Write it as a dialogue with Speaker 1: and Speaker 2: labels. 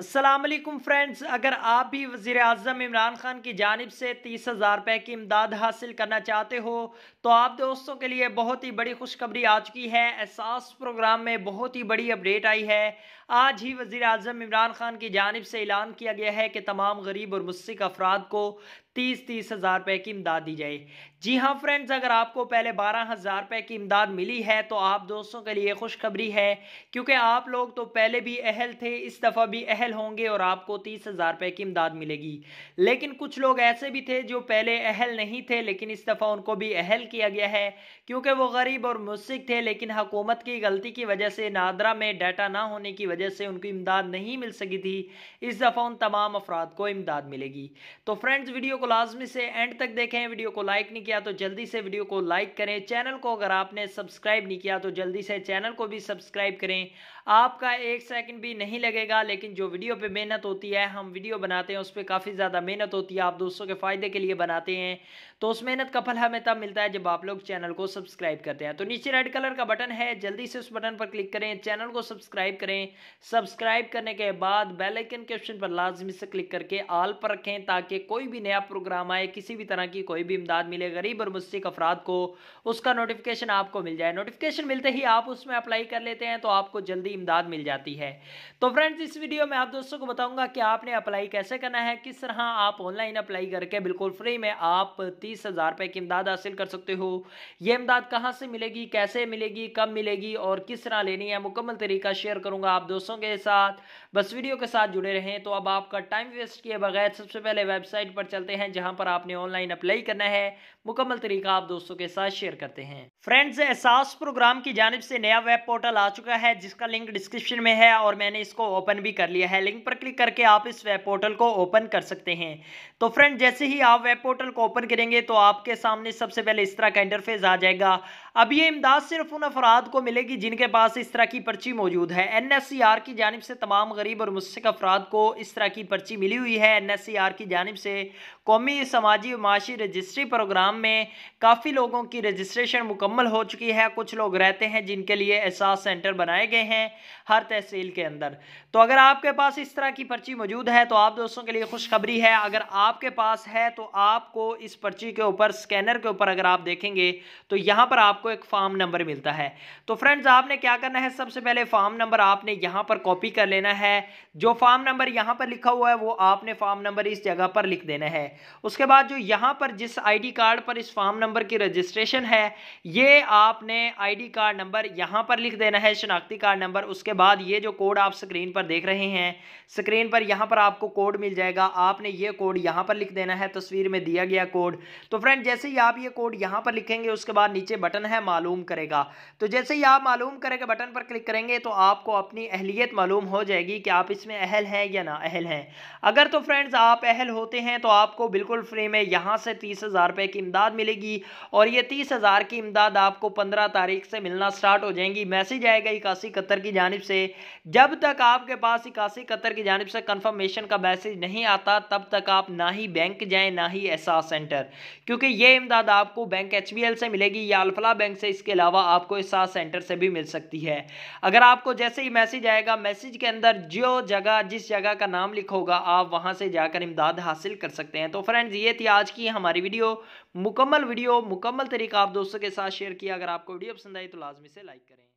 Speaker 1: Aslam friends अगर आप भी वज़ी अजम इमरान ख़ान की जानब से तीस हज़ार रुपये की इमदाद हासिल करना चाहते हो तो आप दोस्तों के लिए बहुत ही बड़ी खुशखबरी आ चुकी है एहसास प्रोग्राम में बहुत ही बड़ी अपडेट आई है आज ही वज़ी अजम इमरान ख़ान की जानब से ऐलान किया गया है कि तमाम गरीब और मुस्क अफराद को तीस तीस हज़ार रुपए की इमदाद दी जाए जी हाँ फ्रेंड्स अगर आपको पहले बारह हज़ार रुपए की इमदाद मिली है तो आप दोस्तों के लिए खुशखबरी है क्योंकि आप लोग तो पहले भी अहल थे इस दफ़ा भी अहल होंगे और आपको तीस हज़ार रुपए की इमदाद मिलेगी लेकिन कुछ लोग ऐसे भी थे जो पहले अहल नहीं थे लेकिन इस दफ़ा उनको भी अहल किया गया है क्योंकि वो गरीब और मुस्क थे लेकिन हुकूमत की गलती की वजह से नादरा में डाटा ना होने की वजह से उनकी इमदाद नहीं मिल सकी थी इस दफ़ा उन तमाम अफराद को इमदाद मिलेगी तो फ्रेंड्स वीडियो को लाजमी से एंड तक देखें वीडियो को लाइक नहीं किया तो जल्दी से वीडियो को लाइक करें चैनल को अगर आपने सब्सक्राइब नहीं किया तो जल्दी से चैनल को भी सब्सक्राइब करें आपका एक सेकंड भी नहीं लगेगा लेकिन जो वीडियो पे मेहनत होती है हम वीडियो बनाते हैं उस पर काफ़ी ज़्यादा मेहनत होती है आप दोस्तों के फ़ायदे के लिए बनाते हैं तो उस मेहनत का फल हमें तब मिलता है जब आप लोग चैनल को सब्सक्राइब करते हैं तो नीचे रेड कलर का बटन है जल्दी से उस बटन पर क्लिक करें चैनल को सब्सक्राइब करें सब्सक्राइब करने के बाद बेलाइकन के ऑप्शन पर लाजमी से क्लिक करके आल पर रखें ताकि कोई भी नया प्रोग्राम आए किसी भी तरह की कोई भी इमदाद मिले गरीब और मुस्क अफराद को उसका नोटिफिकेशन आपको मिल जाए नोटिफिकेशन मिलते ही आप उसमें अप्लाई कर लेते हैं तो आपको जल्दी इमदाद मिल जाती है तो फ्रेंड्स इस वीडियो में आप दोस्तों को बताऊंगा कि आपने अप्लाई कैसे करना है किस तरह आप ऑनलाइन अप्लाई करके बिल्कुल फ्री में आप तीस हज़ार रुपए की इमदाद हासिल कर सकते हो यह इमदाद कहाँ से मिलेगी कैसे मिलेगी कब मिलेगी और किस तरह लेनी है मुकम्मल तरीका शेयर करूंगा आप दोस्तों के साथ बस वीडियो के साथ जुड़े रहें तो अब आपका टाइम वेस्ट किए बगैर सबसे पहले वेबसाइट पर चलते हैं हैं जहां पर आपने ऑनलाइन अप्लाई करना है मुकम्मल तरीका आप दोस्तों के साथ शेयर करते हैं फ्रेंड्स एहसास प्रोग्राम की जानब से नया वेब पोर्टल आ चुका है जिसका लिंक डिस्क्रिप्शन में है और मैंने इसको ओपन भी कर लिया है लिंक पर क्लिक करके आप इस वेब पोर्टल को ओपन कर सकते हैं तो फ्रेंड जैसे ही आप वेब पोर्टल को ओपन करेंगे तो आपके सामने सबसे पहले इस तरह का इंटरफेस आ जाएगा अब ये इमदाद सिर्फ उन अफराद को मिलेगी जिनके पास इस तरह की पर्ची मौजूद है एन की जानब से तमाम गरीब और मुस्क अफराद को इस तरह की पर्ची मिली हुई है एन की जानब से कौमी समाजी माशी रजिस्ट्री प्रोग्राम में काफ़ी लोगों की रजिस्ट्रेशन मुकम्मल हो चुकी है कुछ लोग रहते हैं जिनके लिए एहसास सेंटर बनाए गए हैं हर तहसील के अंदर तो अगर आपके पास इस तरह की पर्ची मौजूद है तो आप दोस्तों के लिए खुशखबरी है अगर आपके पास है तो आपको इस पर्ची के ऊपर स्कैनर के ऊपर अगर आप देखेंगे तो यहाँ पर आपको एक फॉर्म नंबर मिलता है तो फ्रेंड्स आपने क्या करना है सबसे पहले फॉर्म नंबर आपने यहाँ पर कॉपी कर लेना है जो फॉर्म नंबर यहाँ पर लिखा हुआ है वो आपने फॉर्म नंबर इस जगह पर लिख देना है उसके बाद जो यहाँ पर जिस आईडी कार्ड पर इस फॉर्म नंबर की रजिस्ट्रेशन है ये आपने आईडी कार्ड नंबर यहाँ पर लिख देना है शनाख्ती कार्ड नंबर उसके बाद ये जो कोड आप स्क्रीन पर देख रहे हैं स्क्रीन पर यहाँ पर आपको कोड मिल जाएगा आपने ये कोड यहाँ पर लिख देना है तस्वीर में दिया गया कोड तो फ्रेंड जैसे ही आप ये कोड यहाँ पर लिखेंगे उसके बाद नीचे बटन है मालूम करेगा तो जैसे ही आप मालूम करेगा बटन पर क्लिक करेंगे तो आपको अपनी अहलियत मालूम हो जाएगी कि आप इसमें अहल हैं या ना अहल हैं अगर तो फ्रेंड्स आप अहल होते हैं तो आपको बिल्कुल फ्री में यहाँ से तीस हज़ार रुपये की इमदाद मिलेगी और ये तीस हज़ार की इमदाद आपको पंद्रह तारीख से मिलना स्टार्ट हो जाएंगी मैसेज आएगा इक्यासी कतर की जानब से जब तक आपके पास इक्यासी कतर की जानब से कन्फर्मेशन का मैसेज नहीं आता तब तक आप ना ही बैंक जाएँ ना ही एहसास सेंटर क्योंकि ये इमदाद आपको बैंक एच से मिलेगी या अल्फला बैंक से इसके अलावा आपको एहसास सेंटर से भी मिल सकती है अगर आपको जैसे ही मैसेज आएगा मैसेज के अंदर जो जगह जिस जगह का नाम लिखोगा आप वहां से जाकर इमदाद हासिल कर सकते हैं तो फ्रेंड्स तो ये थी आज की हमारी वीडियो मुकम्मल वीडियो मुकम्मल तरीका आप दोस्तों के साथ शेयर किया अगर आपको वीडियो पसंद आई तो लाजमी से लाइक करें